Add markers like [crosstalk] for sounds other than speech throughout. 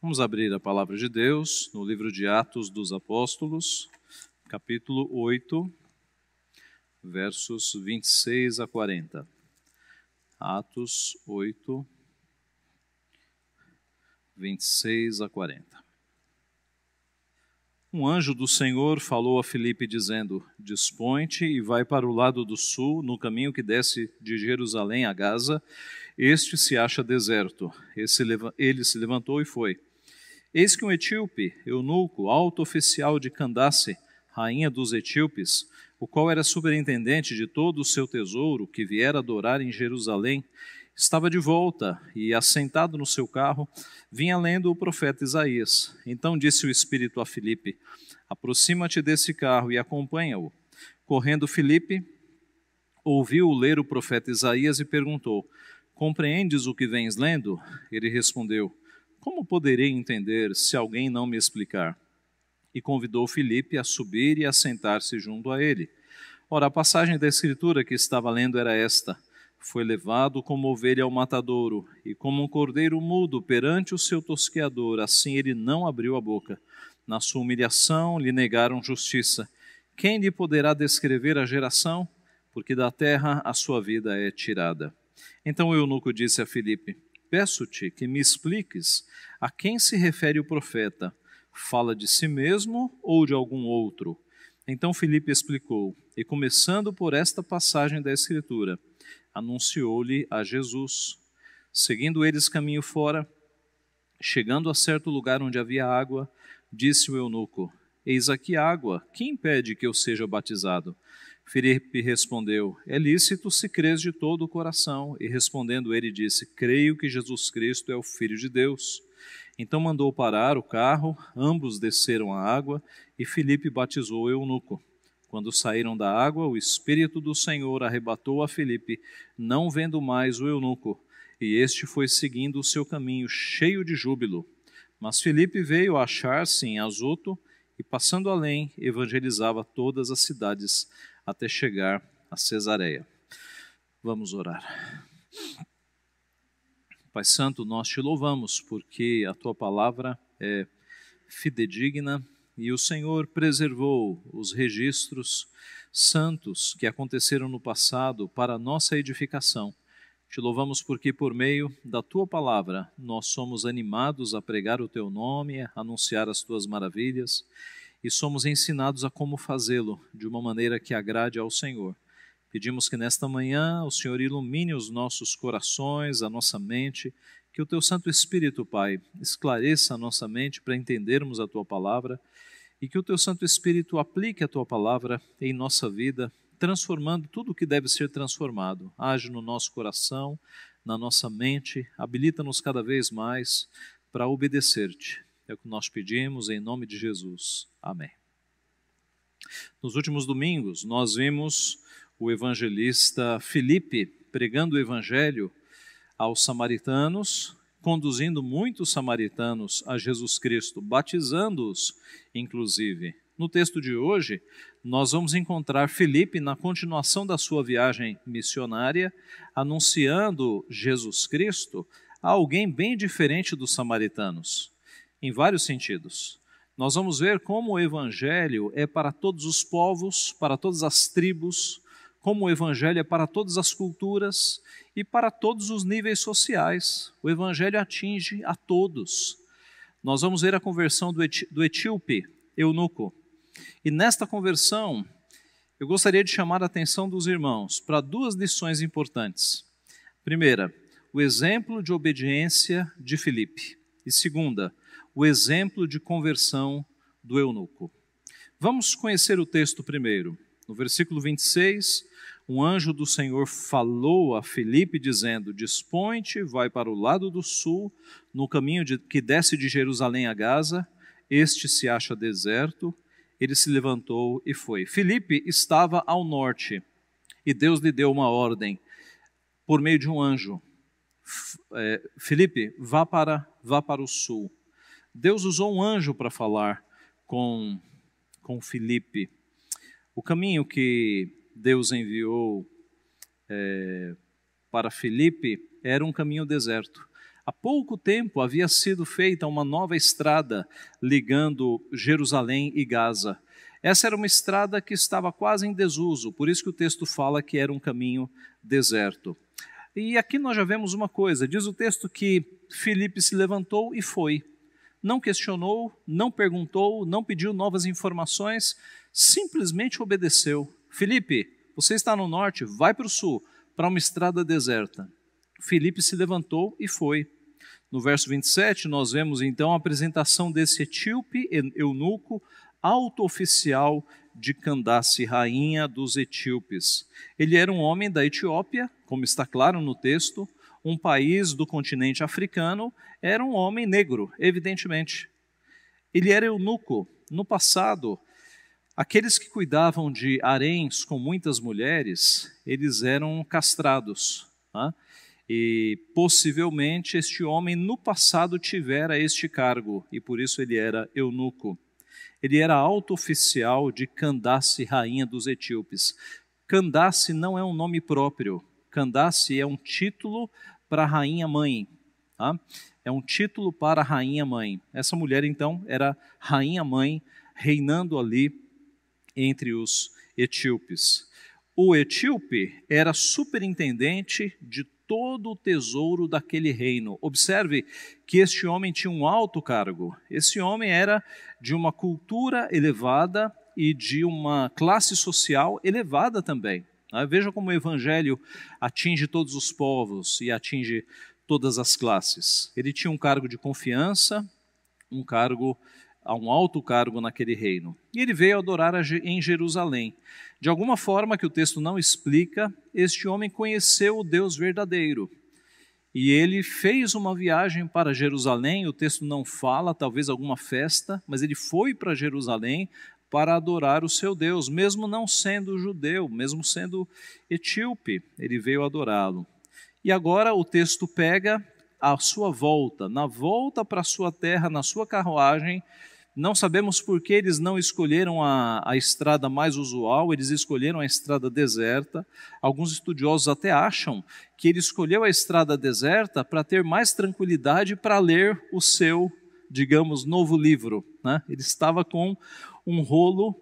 Vamos abrir a palavra de Deus no livro de Atos dos Apóstolos, capítulo 8, versos 26 a 40. Atos 8, 26 a 40. Um anjo do Senhor falou a Filipe, dizendo: Desponte e vai para o lado do sul, no caminho que desce de Jerusalém a Gaza. Este se acha deserto. Ele se levantou e foi. Eis que um etíope, eunuco, alto oficial de Candace, rainha dos etíopes, o qual era superintendente de todo o seu tesouro, que viera adorar em Jerusalém, estava de volta e, assentado no seu carro, vinha lendo o profeta Isaías. Então disse o Espírito a Filipe: Aproxima-te desse carro e acompanha-o. Correndo, Filipe ouviu ler o profeta Isaías e perguntou: Compreendes o que vens lendo? Ele respondeu: como poderei entender se alguém não me explicar? E convidou Filipe a subir e a sentar-se junto a ele. Ora, a passagem da Escritura que estava lendo era esta: Foi levado como ovelha ao matadouro, e como um cordeiro mudo perante o seu tosqueador, assim ele não abriu a boca. Na sua humilhação lhe negaram justiça. Quem lhe poderá descrever a geração? Porque da terra a sua vida é tirada. Então o eunuco disse a Filipe: Peço-te que me expliques a quem se refere o profeta. Fala de si mesmo ou de algum outro? Então Filipe explicou, e começando por esta passagem da Escritura, anunciou-lhe a Jesus. Seguindo eles caminho fora, chegando a certo lugar onde havia água, disse o eunuco: Eis aqui água, Quem impede que eu seja batizado? Filipe respondeu: É lícito se crês de todo o coração. E respondendo ele disse: Creio que Jesus Cristo é o Filho de Deus. Então mandou parar o carro, ambos desceram a água e Filipe batizou o eunuco. Quando saíram da água, o Espírito do Senhor arrebatou a Filipe, não vendo mais o eunuco, e este foi seguindo o seu caminho, cheio de júbilo. Mas Filipe veio achar-se em Azoto e, passando além, evangelizava todas as cidades até chegar a Cesareia. Vamos orar. Pai Santo, nós te louvamos porque a tua palavra é fidedigna e o Senhor preservou os registros santos que aconteceram no passado para nossa edificação. Te louvamos porque, por meio da tua palavra, nós somos animados a pregar o teu nome, a anunciar as tuas maravilhas e somos ensinados a como fazê-lo de uma maneira que agrade ao Senhor. Pedimos que nesta manhã o Senhor ilumine os nossos corações, a nossa mente, que o teu Santo Espírito, Pai, esclareça a nossa mente para entendermos a tua palavra e que o teu Santo Espírito aplique a tua palavra em nossa vida, transformando tudo o que deve ser transformado. Age no nosso coração, na nossa mente, habilita-nos cada vez mais para obedecer-te. É o que nós pedimos em nome de Jesus. Amém. Nos últimos domingos, nós vimos o evangelista Felipe pregando o evangelho aos samaritanos, conduzindo muitos samaritanos a Jesus Cristo, batizando-os, inclusive. No texto de hoje, nós vamos encontrar Felipe na continuação da sua viagem missionária, anunciando Jesus Cristo a alguém bem diferente dos samaritanos em vários sentidos. Nós vamos ver como o Evangelho é para todos os povos, para todas as tribos, como o Evangelho é para todas as culturas e para todos os níveis sociais. O Evangelho atinge a todos. Nós vamos ver a conversão do, eti do etíope, eunuco. E nesta conversão, eu gostaria de chamar a atenção dos irmãos para duas lições importantes. Primeira, o exemplo de obediência de Filipe. E segunda, o exemplo de conversão do eunuco. Vamos conhecer o texto primeiro. No versículo 26, um anjo do Senhor falou a Felipe, dizendo: Dispõe-te, vai para o lado do sul, no caminho de, que desce de Jerusalém a Gaza. Este se acha deserto. Ele se levantou e foi. Felipe estava ao norte e Deus lhe deu uma ordem por meio de um anjo: Felipe, é, vá para, vá para o sul. Deus usou um anjo para falar com, com Felipe. O caminho que Deus enviou é, para Felipe era um caminho deserto. Há pouco tempo havia sido feita uma nova estrada ligando Jerusalém e Gaza. Essa era uma estrada que estava quase em desuso, por isso que o texto fala que era um caminho deserto. E aqui nós já vemos uma coisa: diz o texto que Felipe se levantou e foi não questionou, não perguntou, não pediu novas informações, simplesmente obedeceu. Felipe, você está no norte, vai para o sul, para uma estrada deserta. Felipe se levantou e foi. No verso 27, nós vemos então a apresentação desse etíope eunuco, alto oficial de Candace, rainha dos etíopes. Ele era um homem da Etiópia, como está claro no texto, um país do continente africano, era um homem negro, evidentemente. Ele era eunuco. No passado, aqueles que cuidavam de haréns com muitas mulheres, eles eram castrados. Tá? E possivelmente este homem no passado tivera este cargo, e por isso ele era eunuco. Ele era alto oficial de Candace, rainha dos etíopes. Candace não é um nome próprio, Candace é um título para a rainha mãe. Tá? É um título para a rainha mãe. Essa mulher, então, era rainha mãe, reinando ali entre os etíopes. O etíope era superintendente de todo o tesouro daquele reino. Observe que este homem tinha um alto cargo. Esse homem era de uma cultura elevada e de uma classe social elevada também. Ah, veja como o evangelho atinge todos os povos e atinge todas as classes. Ele tinha um cargo de confiança, um cargo a um alto cargo naquele reino. E ele veio adorar em Jerusalém. De alguma forma que o texto não explica, este homem conheceu o Deus verdadeiro. E ele fez uma viagem para Jerusalém, o texto não fala, talvez alguma festa, mas ele foi para Jerusalém para adorar o seu Deus, mesmo não sendo judeu, mesmo sendo etíope, ele veio adorá-lo. E agora o texto pega a sua volta, na volta para a sua terra, na sua carruagem. Não sabemos por que eles não escolheram a, a estrada mais usual, eles escolheram a estrada deserta. Alguns estudiosos até acham que ele escolheu a estrada deserta para ter mais tranquilidade para ler o seu digamos, novo livro. Né? Ele estava com um rolo,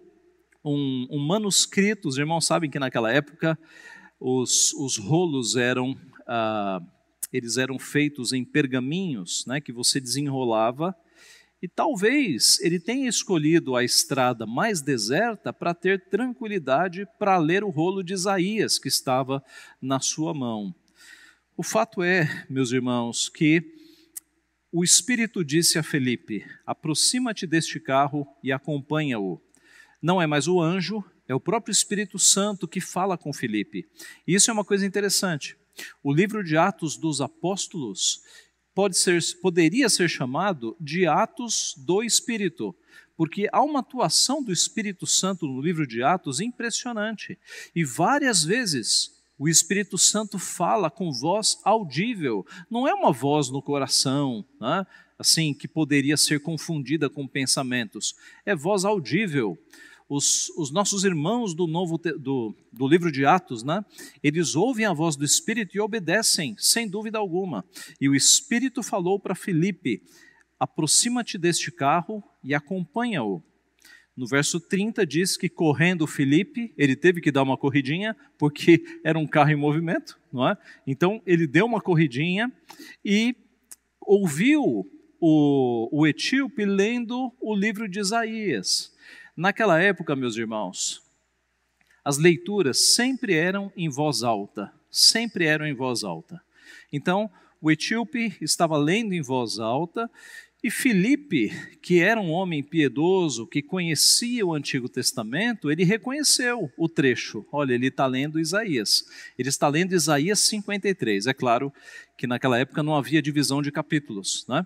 um, um manuscrito. Os irmãos sabem que naquela época os, os rolos eram. Ah, eles eram feitos em pergaminhos, né, que você desenrolava, e talvez ele tenha escolhido a estrada mais deserta para ter tranquilidade para ler o rolo de Isaías que estava na sua mão. O fato é, meus irmãos, que o Espírito disse a Felipe: Aproxima-te deste carro e acompanha-o. Não é mais o anjo, é o próprio Espírito Santo que fala com Felipe. E isso é uma coisa interessante. O livro de Atos dos Apóstolos pode ser, poderia ser chamado de Atos do Espírito, porque há uma atuação do Espírito Santo no livro de Atos impressionante. E várias vezes o Espírito Santo fala com voz audível, não é uma voz no coração, né? assim, que poderia ser confundida com pensamentos, é voz audível. Os, os nossos irmãos do, novo, do, do livro de Atos, né? eles ouvem a voz do Espírito e obedecem, sem dúvida alguma. E o Espírito falou para Filipe: aproxima-te deste carro e acompanha-o. No verso 30 diz que correndo Felipe, ele teve que dar uma corridinha, porque [laughs] era um carro em movimento, não é? Então ele deu uma corridinha e ouviu o, o etíope lendo o livro de Isaías. Naquela época, meus irmãos, as leituras sempre eram em voz alta, sempre eram em voz alta. Então, o etíope estava lendo em voz alta e Filipe, que era um homem piedoso, que conhecia o Antigo Testamento, ele reconheceu o trecho. Olha, ele está lendo Isaías. Ele está lendo Isaías 53. É claro que naquela época não havia divisão de capítulos, né?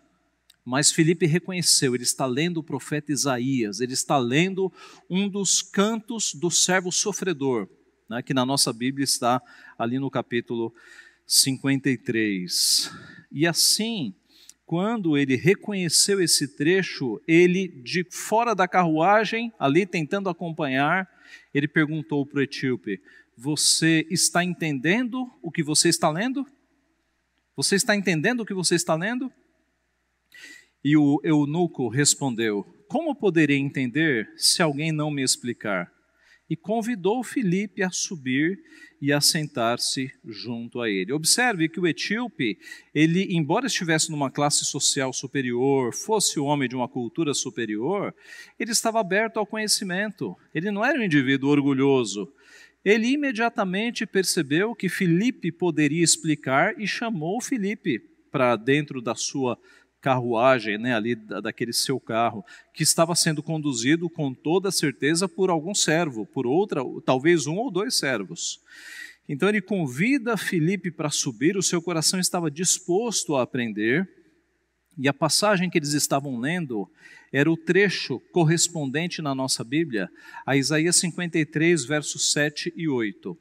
Mas Filipe reconheceu, ele está lendo o profeta Isaías, ele está lendo um dos cantos do servo sofredor, né? que na nossa Bíblia está ali no capítulo 53. E assim, quando ele reconheceu esse trecho, ele, de fora da carruagem, ali tentando acompanhar, ele perguntou para o etíope: Você está entendendo o que você está lendo? Você está entendendo o que você está lendo? E o eunuco respondeu: Como poderei entender se alguém não me explicar? e convidou Felipe a subir e a sentar-se junto a ele. Observe que o etíope, ele, embora estivesse numa classe social superior, fosse homem de uma cultura superior, ele estava aberto ao conhecimento. Ele não era um indivíduo orgulhoso. Ele imediatamente percebeu que Felipe poderia explicar e chamou Felipe para dentro da sua carruagem, né, ali daquele seu carro, que estava sendo conduzido com toda certeza por algum servo, por outra, talvez um ou dois servos. Então ele convida Felipe para subir, o seu coração estava disposto a aprender, e a passagem que eles estavam lendo era o trecho correspondente na nossa Bíblia a Isaías 53, versos 7 e 8. Uh,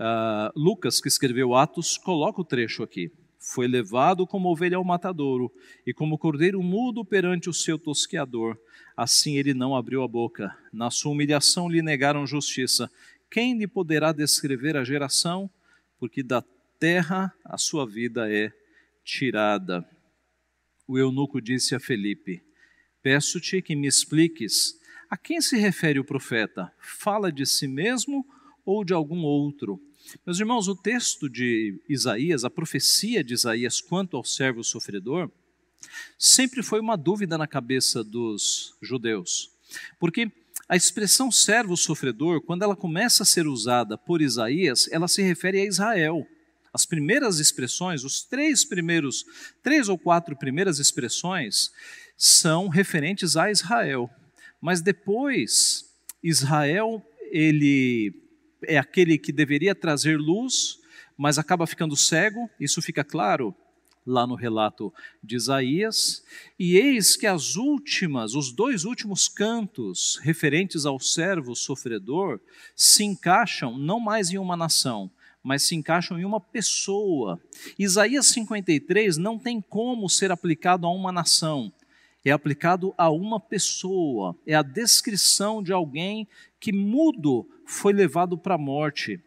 ah, Lucas, que escreveu Atos, coloca o trecho aqui foi levado como ovelha ao matadouro, e como cordeiro mudo perante o seu tosqueador. Assim ele não abriu a boca. Na sua humilhação lhe negaram justiça. Quem lhe poderá descrever a geração? Porque da terra a sua vida é tirada. O eunuco disse a Felipe: Peço-te que me expliques a quem se refere o profeta. Fala de si mesmo ou de algum outro? Meus irmãos, o texto de Isaías, a profecia de Isaías quanto ao servo sofredor, sempre foi uma dúvida na cabeça dos judeus. Porque a expressão servo sofredor, quando ela começa a ser usada por Isaías, ela se refere a Israel. As primeiras expressões, os três primeiros, três ou quatro primeiras expressões, são referentes a Israel. Mas depois, Israel, ele é aquele que deveria trazer luz, mas acaba ficando cego, isso fica claro lá no relato de Isaías. E eis que as últimas, os dois últimos cantos referentes ao servo sofredor se encaixam não mais em uma nação, mas se encaixam em uma pessoa. Isaías 53 não tem como ser aplicado a uma nação é aplicado a uma pessoa, é a descrição de alguém que mudo foi levado para a morte,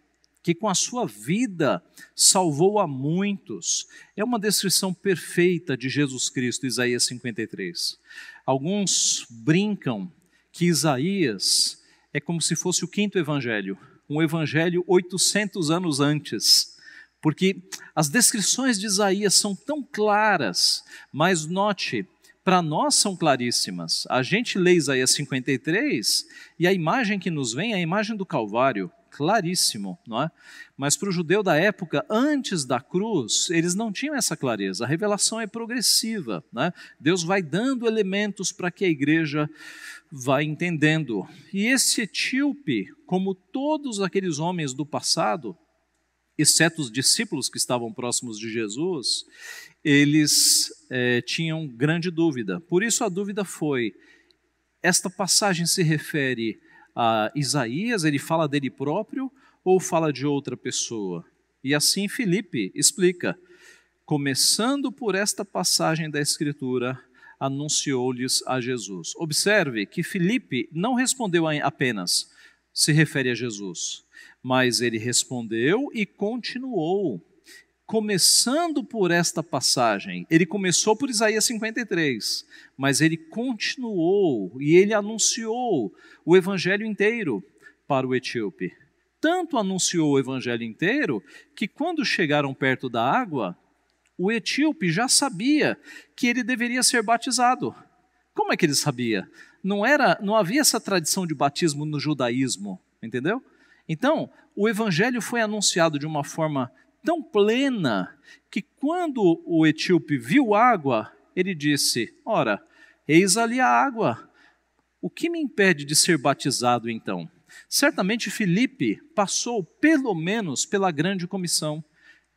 que com a sua vida salvou a muitos. É uma descrição perfeita de Jesus Cristo, Isaías 53. Alguns brincam que Isaías é como se fosse o quinto evangelho, um evangelho 800 anos antes porque as descrições de Isaías são tão claras, mas note, para nós são claríssimas. A gente lê Isaías 53 e a imagem que nos vem é a imagem do Calvário, claríssimo, não é? Mas para o judeu da época, antes da cruz, eles não tinham essa clareza. A revelação é progressiva, né? Deus vai dando elementos para que a igreja vá entendendo. E esse etíope, como todos aqueles homens do passado, exceto os discípulos que estavam próximos de Jesus, eles é, tinham grande dúvida. Por isso a dúvida foi: esta passagem se refere a Isaías, ele fala dele próprio ou fala de outra pessoa? E assim Felipe explica: começando por esta passagem da Escritura, anunciou-lhes a Jesus. Observe que Felipe não respondeu apenas se refere a Jesus, mas ele respondeu e continuou começando por esta passagem, ele começou por Isaías 53, mas ele continuou e ele anunciou o evangelho inteiro para o etíope. Tanto anunciou o evangelho inteiro que quando chegaram perto da água, o etíope já sabia que ele deveria ser batizado. Como é que ele sabia? Não era, não havia essa tradição de batismo no judaísmo, entendeu? Então, o evangelho foi anunciado de uma forma tão plena que quando o etíope viu água, ele disse: Ora, eis ali a água. O que me impede de ser batizado então? Certamente Felipe passou pelo menos pela grande comissão,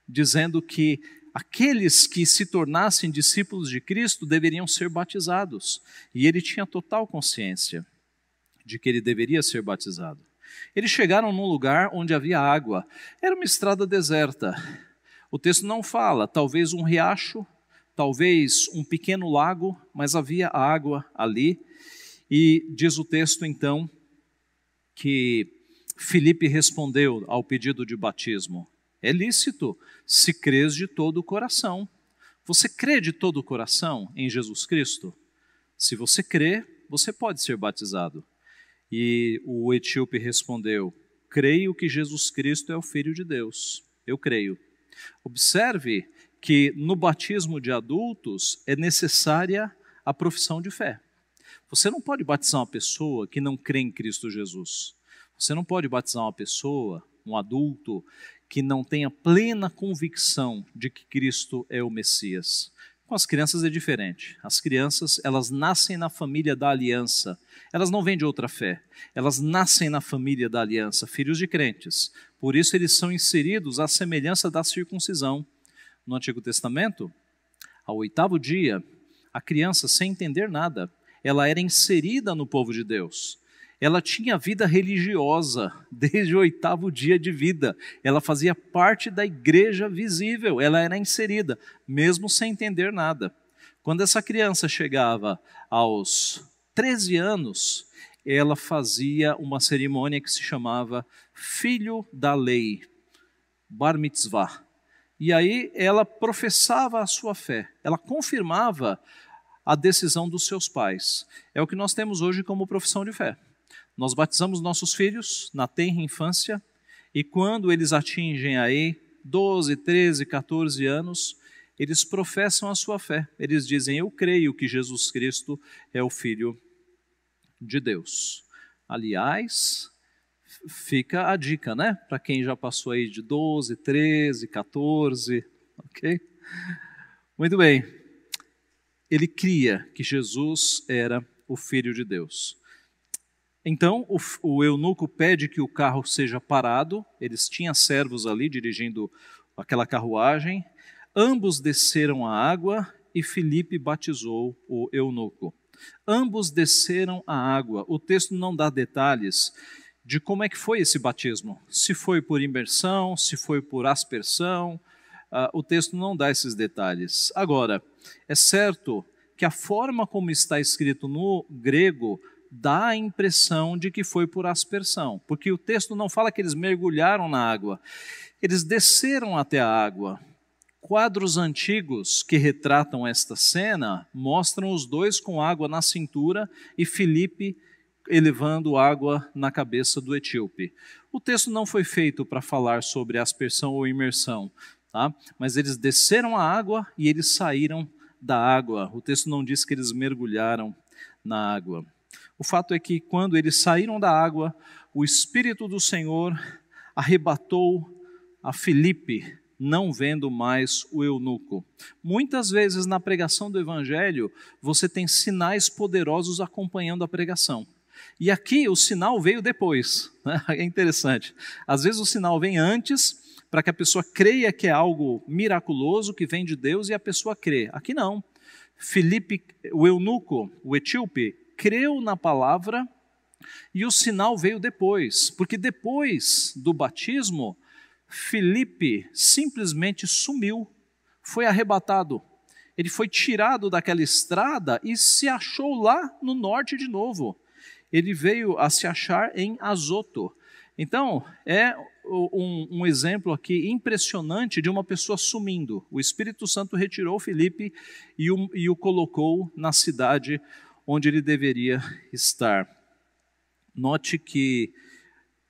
dizendo que aqueles que se tornassem discípulos de Cristo deveriam ser batizados. E ele tinha total consciência de que ele deveria ser batizado. Eles chegaram num lugar onde havia água. Era uma estrada deserta. O texto não fala, talvez um riacho, talvez um pequeno lago, mas havia água ali. E diz o texto então que Felipe respondeu ao pedido de batismo: É lícito se crês de todo o coração. Você crê de todo o coração em Jesus Cristo? Se você crê, você pode ser batizado. E o etíope respondeu: Creio que Jesus Cristo é o Filho de Deus. Eu creio. Observe que no batismo de adultos é necessária a profissão de fé. Você não pode batizar uma pessoa que não crê em Cristo Jesus. Você não pode batizar uma pessoa, um adulto, que não tenha plena convicção de que Cristo é o Messias, com as crianças é diferente. As crianças, elas nascem na família da aliança. Elas não vêm de outra fé. Elas nascem na família da aliança, filhos de crentes. Por isso eles são inseridos à semelhança da circuncisão. No Antigo Testamento, ao oitavo dia, a criança, sem entender nada, ela era inserida no povo de Deus ela tinha vida religiosa desde o oitavo dia de vida. Ela fazia parte da igreja visível, ela era inserida, mesmo sem entender nada. Quando essa criança chegava aos 13 anos, ela fazia uma cerimônia que se chamava Filho da Lei, Bar Mitzvah. E aí ela professava a sua fé, ela confirmava a decisão dos seus pais. É o que nós temos hoje como profissão de fé. Nós batizamos nossos filhos na tenra infância e quando eles atingem aí 12, 13, 14 anos, eles professam a sua fé. Eles dizem: Eu creio que Jesus Cristo é o Filho de Deus. Aliás, fica a dica, né? Para quem já passou aí de 12, 13, 14, ok? Muito bem. Ele cria que Jesus era o Filho de Deus. Então o, o eunuco pede que o carro seja parado, eles tinham servos ali dirigindo aquela carruagem. Ambos desceram à água e Felipe batizou o eunuco. Ambos desceram à água. O texto não dá detalhes de como é que foi esse batismo. Se foi por imersão, se foi por aspersão, uh, o texto não dá esses detalhes. Agora, é certo que a forma como está escrito no grego dá a impressão de que foi por aspersão, porque o texto não fala que eles mergulharam na água, eles desceram até a água. Quadros antigos que retratam esta cena mostram os dois com água na cintura e Felipe elevando água na cabeça do etíope. O texto não foi feito para falar sobre aspersão ou imersão, tá? mas eles desceram a água e eles saíram da água. O texto não diz que eles mergulharam na água. O fato é que quando eles saíram da água, o Espírito do Senhor arrebatou a Filipe, não vendo mais o eunuco. Muitas vezes na pregação do Evangelho, você tem sinais poderosos acompanhando a pregação. E aqui o sinal veio depois. Né? [laughs] É interessante. Às vezes o sinal vem antes para que a pessoa creia que é algo miraculoso que vem de Deus e a pessoa crê. Aqui não. Felipe, o eunuco, o etíope, creu na palavra e o sinal veio depois, porque depois do batismo, Felipe simplesmente sumiu, foi arrebatado. Ele foi tirado daquela estrada e se achou lá no norte de novo. Ele veio a se achar em Azoto. Então, é um, um, exemplo aqui impressionante de uma pessoa sumindo. O Espírito Santo retirou Felipe e o, e o colocou na cidade onde ele deveria estar. Note que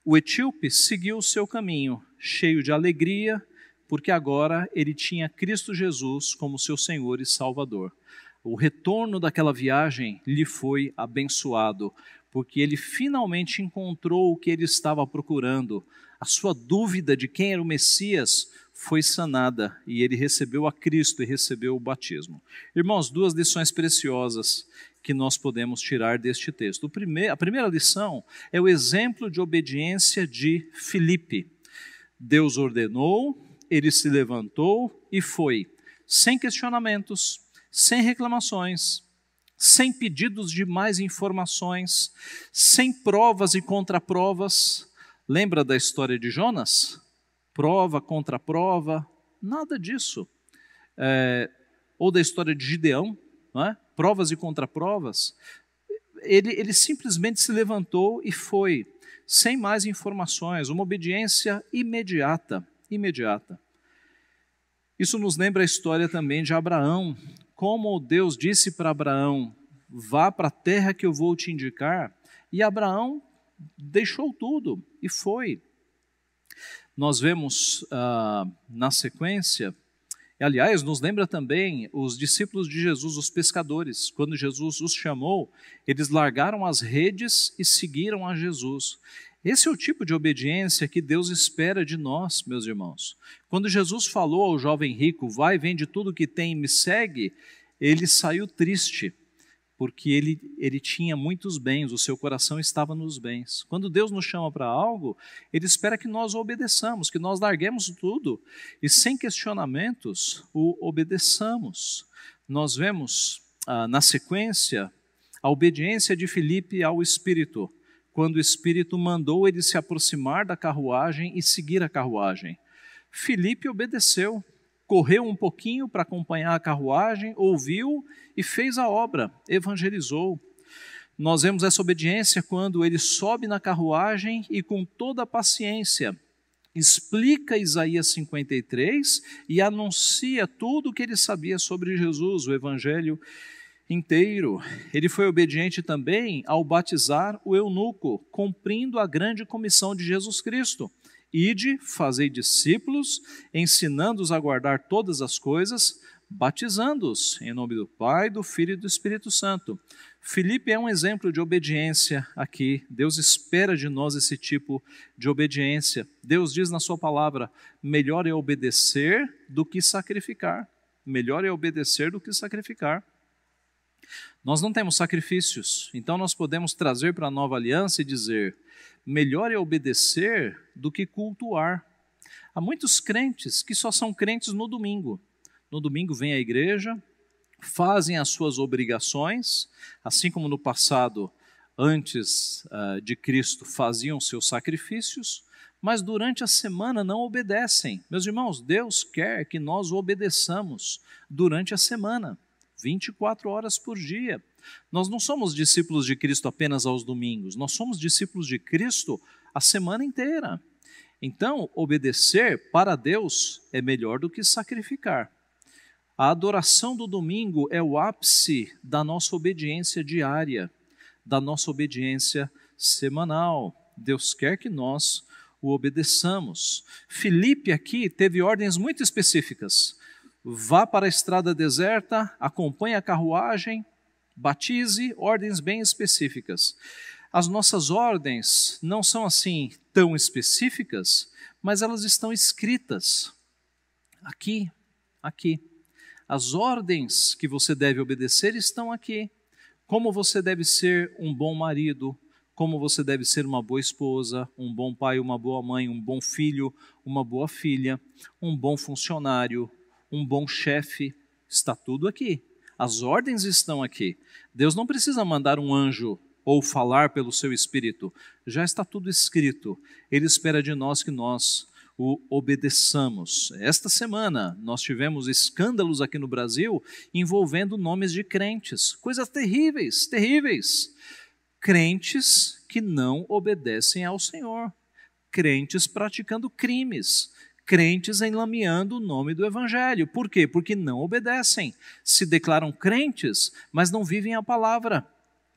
o etíope seguiu o seu caminho, cheio de alegria, porque agora ele tinha Cristo Jesus como seu Senhor e Salvador. O retorno daquela viagem lhe foi abençoado, porque ele finalmente encontrou o que ele estava procurando. A sua dúvida de quem era o Messias foi sanada e ele recebeu a Cristo e recebeu o batismo. Irmãos, duas lições preciosas que nós podemos tirar deste texto. a primeira lição é o exemplo de obediência de Filipe. Deus ordenou, ele se levantou e foi, sem questionamentos, sem reclamações, sem pedidos de mais informações, sem provas e contraprovas. Lembra da história de Jonas? Prova, contraprova, nada disso. É, ou da história de Gideão, não é? provas e contraprovas, ele, ele simplesmente se levantou e foi, sem mais informações, uma obediência imediata, imediata. Isso nos lembra a história também de Abraão, como Deus disse para Abraão: "Vá para a terra que eu vou te indicar", e Abraão deixou tudo e foi. Nós vemos ah, na sequência Aliás, nos lembra também os discípulos de Jesus, os pescadores. Quando Jesus os chamou, eles largaram as redes e seguiram a Jesus. Esse é o tipo de obediência que Deus espera de nós, meus irmãos. Quando Jesus falou ao jovem rico, vai, vende tudo que tem e me segue, ele saiu triste, porque ele, ele tinha muitos bens, o seu coração estava nos bens. Quando Deus nos chama para algo, Ele espera que nós obedeçamos, que nós larguemos tudo e, sem questionamentos, o obedeçamos. Nós vemos ah, na sequência a obediência de Filipe ao Espírito, quando o Espírito mandou ele se aproximar da carruagem e seguir a carruagem. Filipe obedeceu, correu um pouquinho para acompanhar a carruagem, ouviu e fez a obra, evangelizou. Nós vemos essa obediência quando ele sobe na carruagem e, com toda a paciência, explica Isaías 53 e anuncia tudo o que ele sabia sobre Jesus, o evangelho inteiro. Ele foi obediente também ao batizar o eunuco, cumprindo a grande comissão de Jesus Cristo. Ide, fazei discípulos, ensinando-os a guardar todas as coisas, batizando-os em nome do Pai, do Filho e do Espírito Santo. Felipe é um exemplo de obediência aqui. Deus espera de nós esse tipo de obediência. Deus diz na sua palavra: melhor é obedecer do que sacrificar. Melhor é obedecer do que sacrificar. Nós não temos sacrifícios, então nós podemos trazer para a nova aliança e dizer: melhor é obedecer do que cultuar. Há muitos crentes que só são crentes no domingo. No domingo vem à igreja, fazem as suas obrigações, assim como no passado, antes uh, de Cristo, faziam seus sacrifícios, mas durante a semana não obedecem. Meus irmãos, Deus quer que nós obedeçamos durante a semana. 24 horas por dia. Nós não somos discípulos de Cristo apenas aos domingos, nós somos discípulos de Cristo a semana inteira. Então, obedecer para Deus é melhor do que sacrificar. A adoração do domingo é o ápice da nossa obediência diária, da nossa obediência semanal. Deus quer que nós o obedeçamos. Filipe aqui teve ordens muito específicas. Vá para a estrada deserta, acompanhe a carruagem, batize ordens bem específicas. As nossas ordens não são assim tão específicas, mas elas estão escritas aqui, aqui. As ordens que você deve obedecer estão aqui. Como você deve ser um bom marido, como você deve ser uma boa esposa, um bom pai, uma boa mãe, um bom filho, uma boa filha, um bom funcionário, um bom chefe, está tudo aqui. As ordens estão aqui. Deus não precisa mandar um anjo ou falar pelo seu espírito. Já está tudo escrito. Ele espera de nós que nós o obedeçamos. Esta semana nós tivemos escândalos aqui no Brasil envolvendo nomes de crentes, coisas terríveis, terríveis. Crentes que não obedecem ao Senhor, crentes praticando crimes, crentes enlameando o nome do Evangelho. Por quê? Porque não obedecem, se declaram crentes, mas não vivem a palavra,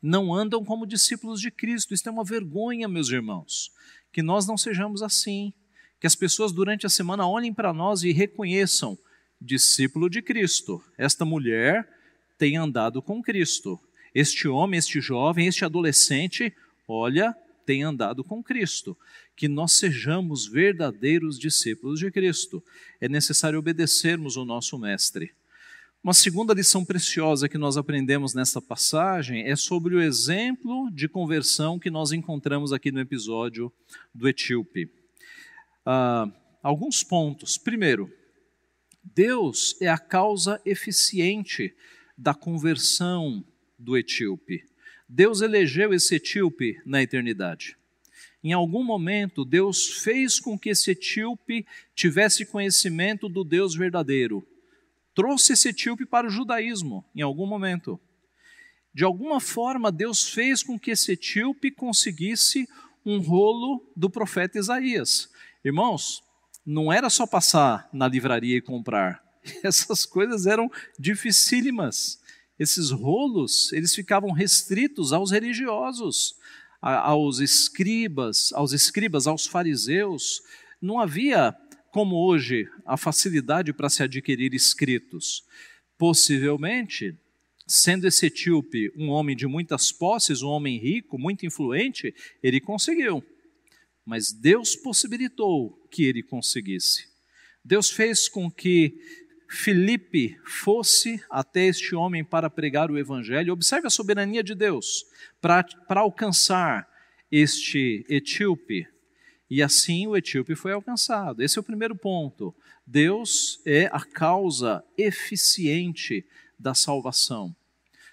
não andam como discípulos de Cristo. Isso é uma vergonha, meus irmãos, que nós não sejamos assim, que as pessoas durante a semana olhem para nós e reconheçam: discípulo de Cristo, esta mulher tem andado com Cristo, este homem, este jovem, este adolescente, olha tem andado com Cristo, que nós sejamos verdadeiros discípulos de Cristo. É necessário obedecermos o nosso Mestre. Uma segunda lição preciosa que nós aprendemos nesta passagem é sobre o exemplo de conversão que nós encontramos aqui no episódio do etíope. Ah, alguns pontos. Primeiro, Deus é a causa eficiente da conversão do etíope. Deus elegeu esse etíope na eternidade. Em algum momento, Deus fez com que esse etíope tivesse conhecimento do Deus verdadeiro. Trouxe esse etíope para o judaísmo, em algum momento. De alguma forma, Deus fez com que esse etíope conseguisse um rolo do profeta Isaías. Irmãos, não era só passar na livraria e comprar. [laughs] Essas coisas eram dificílimas esses rolos, eles ficavam restritos aos religiosos, aos escribas, aos escribas, aos fariseus. Não havia como hoje a facilidade para se adquirir escritos. Possivelmente, sendo esse etíope um homem de muitas posses, um homem rico, muito influente, ele conseguiu. Mas Deus possibilitou que ele conseguisse. Deus fez com que Filipe fosse até este homem para pregar o evangelho, observe a soberania de Deus para alcançar este etíope. E assim o etíope foi alcançado. Esse é o primeiro ponto. Deus é a causa eficiente da salvação.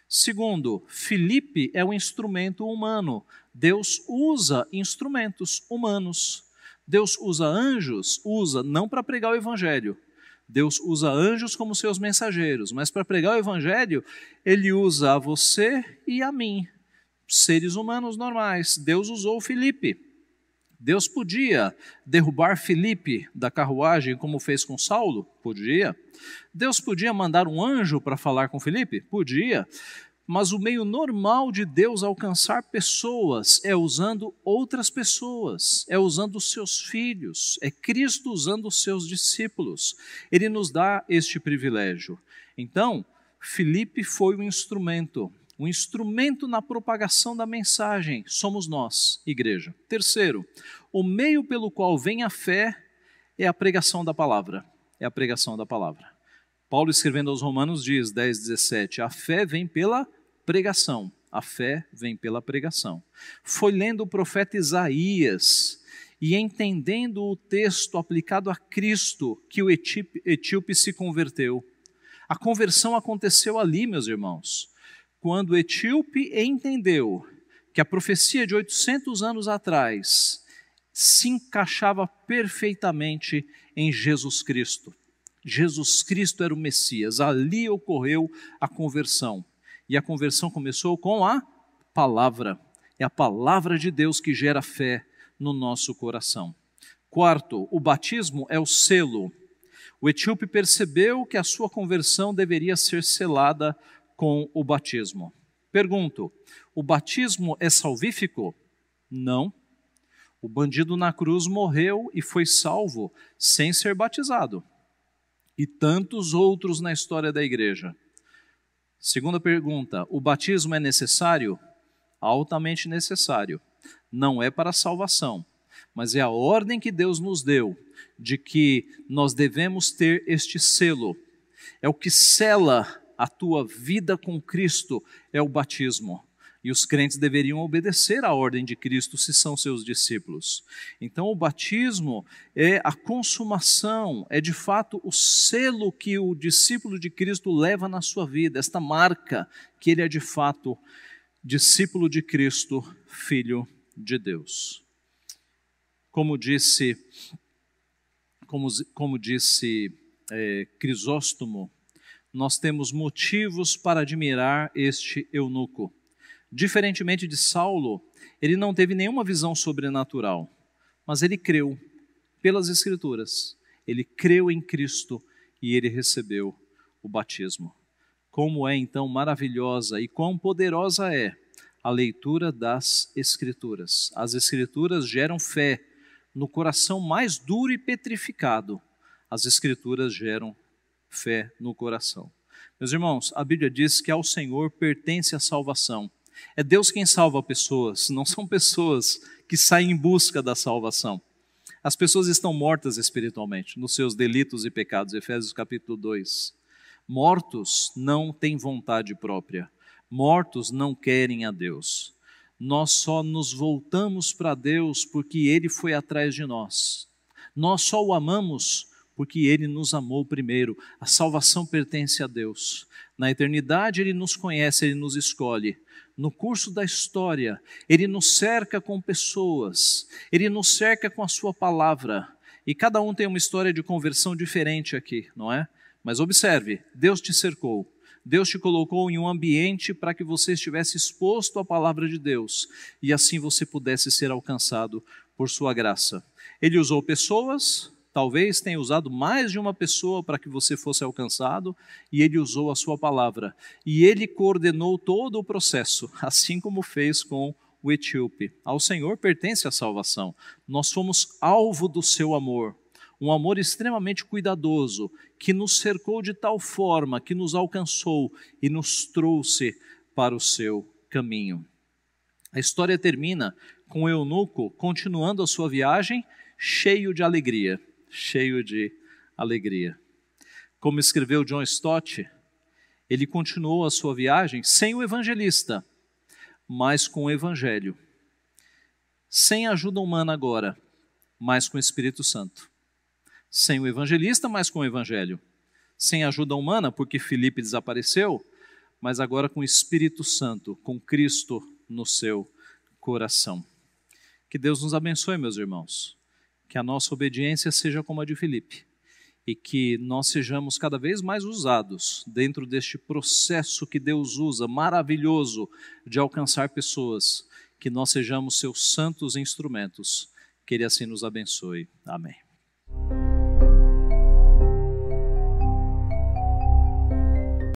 Segundo, Filipe é um instrumento humano. Deus usa instrumentos humanos. Deus usa anjos, usa não para pregar o evangelho, Deus usa anjos como seus mensageiros, mas para pregar o evangelho, ele usa a você e a mim, seres humanos normais. Deus usou Filipe. Deus podia derrubar Filipe da carruagem como fez com Saulo? Podia. Deus podia mandar um anjo para falar com Filipe? Podia. Mas o meio normal de Deus alcançar pessoas é usando outras pessoas, é usando os seus filhos, é Cristo usando os seus discípulos. Ele nos dá este privilégio. Então, Felipe foi um instrumento, um instrumento na propagação da mensagem. Somos nós, igreja. Terceiro, o meio pelo qual vem a fé é a pregação da palavra. É a pregação da palavra. Paulo escrevendo aos Romanos diz, 10, 17: A fé vem pela pregação. A fé vem pela pregação. Foi lendo o profeta Isaías e entendendo o texto aplicado a Cristo que o etíope se converteu. A conversão aconteceu ali, meus irmãos, quando o etíope entendeu que a profecia de 800 anos atrás se encaixava perfeitamente em Jesus Cristo. Jesus Cristo era o Messias. Ali ocorreu a conversão. E a conversão começou com a palavra. É a palavra de Deus que gera fé no nosso coração. Quarto, o batismo é o selo. O etíope percebeu que a sua conversão deveria ser selada com o batismo. Pergunto: o batismo é salvífico? Não. O bandido na cruz morreu e foi salvo sem ser batizado e tantos outros na história da igreja. Segunda pergunta: o batismo é necessário? Altamente necessário. Não é para salvação, mas é a ordem que Deus nos deu de que nós devemos ter este selo. É o que sela a tua vida com Cristo, é o batismo. E os crentes deveriam obedecer à ordem de Cristo se são seus discípulos. Então, o batismo é a consumação, é de fato o selo que o discípulo de Cristo leva na sua vida, esta marca que ele é de fato discípulo de Cristo, filho de Deus. Como disse, como, como disse é, Crisóstomo, nós temos motivos para admirar este eunuco. Diferentemente de Saulo, ele não teve nenhuma visão sobrenatural, mas ele creu pelas Escrituras. Ele creu em Cristo e ele recebeu o batismo. Como é então maravilhosa e quão poderosa é a leitura das Escrituras. As Escrituras geram fé no coração mais duro e petrificado. As Escrituras geram fé no coração. Meus irmãos, a Bíblia diz que ao Senhor pertence a salvação. É Deus quem salva pessoas, [laughs] não são pessoas que saem em busca da salvação. As pessoas estão mortas espiritualmente nos seus delitos e pecados, Efésios capítulo 2. Mortos não têm vontade própria, mortos não querem a Deus. Nós só nos voltamos para Deus porque Ele foi atrás de nós. Nós só o amamos porque Ele nos amou primeiro. A salvação pertence a Deus. Na eternidade, Ele nos conhece, Ele nos escolhe. No curso da história, Ele nos cerca com pessoas, Ele nos cerca com a Sua palavra. E cada um tem uma história de conversão diferente aqui, não é? Mas observe: Deus te cercou. Deus te colocou em um ambiente para que você estivesse exposto à palavra de Deus e assim você pudesse ser alcançado por sua graça. Ele usou pessoas, Talvez tenha usado mais de uma pessoa para que você fosse alcançado, e ele usou a sua palavra. E ele coordenou todo o processo, [laughs] assim como fez com o etíope. Ao Senhor pertence a salvação. Nós fomos alvo do seu amor, um amor extremamente cuidadoso, que nos cercou de tal forma que nos alcançou e nos trouxe para o seu caminho. A história termina com o eunuco continuando a sua viagem cheio de alegria cheio de alegria. Como escreveu John Stott, ele continuou a sua viagem sem o evangelista, mas com o evangelho. Sem ajuda humana agora, mas com o Espírito Santo. Sem o evangelista, mas com o evangelho. Sem ajuda humana, porque Felipe desapareceu, mas agora com o Espírito Santo, com Cristo no seu coração. Que Deus nos abençoe, meus irmãos que a nossa obediência seja como a de Filipe e que nós sejamos cada vez mais usados dentro deste processo que Deus usa, maravilhoso, de alcançar pessoas, que nós sejamos seus santos instrumentos. Que Ele assim nos abençoe. Amém.